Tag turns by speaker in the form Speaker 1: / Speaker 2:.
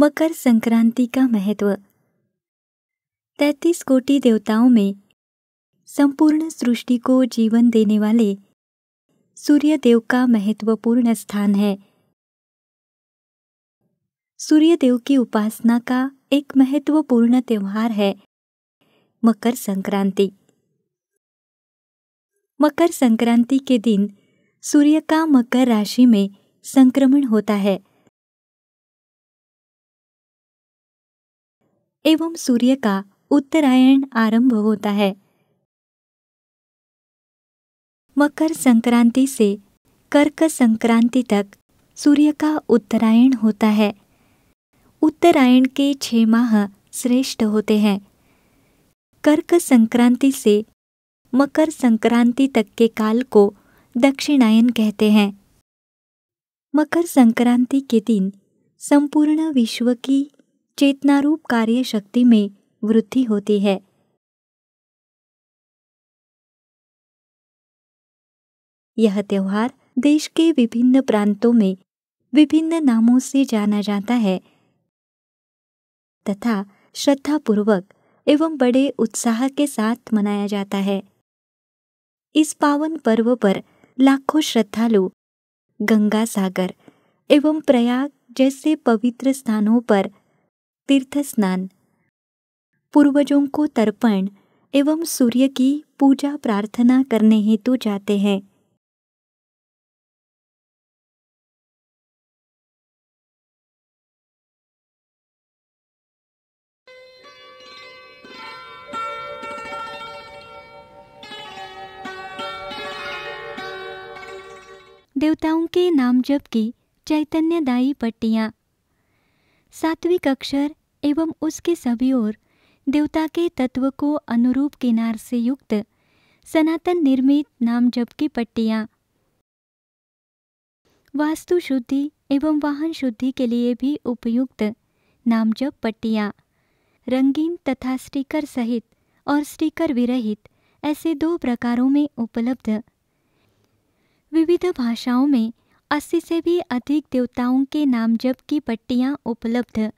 Speaker 1: मकर संक्रांति का महत्व तैतीस कोटि देवताओं में संपूर्ण सृष्टि को जीवन देने वाले सूर्य देव का महत्वपूर्ण स्थान है सूर्य देव की उपासना का एक महत्वपूर्ण त्यौहार है मकर संक्रांति
Speaker 2: मकर संक्रांति के दिन सूर्य का मकर राशि में संक्रमण होता है एवं सूर्य का उत्तरायण आरंभ होता है
Speaker 1: मकर संक्रांति से कर्क संक्रांति तक सूर्य का उत्तरायण होता है उत्तरायण के छह माह श्रेष्ठ होते हैं कर्क संक्रांति से मकर संक्रांति तक के काल को दक्षिणायन कहते हैं मकर संक्रांति के दिन संपूर्ण विश्व की चेतनारूप
Speaker 2: कार्य शक्ति में वृद्धि होती है यह त्यौहार देश के विभिन्न प्रांतों में विभिन्न नामों से जाना जाता है
Speaker 1: तथा श्रद्धापूर्वक एवं बड़े उत्साह के साथ मनाया जाता है इस पावन पर्व पर लाखों श्रद्धालु गंगा सागर एवं प्रयाग जैसे पवित्र स्थानों पर तीर्थ
Speaker 2: स्नान पूर्वजों को तर्पण एवं सूर्य की पूजा प्रार्थना करने हेतु जाते हैं
Speaker 1: देवताओं के नाम जप की चैतन्यदायी पट्टियाँ सात्विक अक्षर एवं उसके सभी ओर देवता के तत्व को अनुरूप किनार से युक्त सनातन निर्मित नाम जप की पट्टियाँ वास्तु शुद्धि एवं वाहन शुद्धि के लिए भी उपयुक्त नाम जप पट्टियाँ रंगीन तथा स्टिकर सहित और स्टिकर विरहित ऐसे दो प्रकारों में उपलब्ध विविध भाषाओं में अस्सी से भी अधिक देवताओं के नाम जप की पट्टियाँ उपलब्ध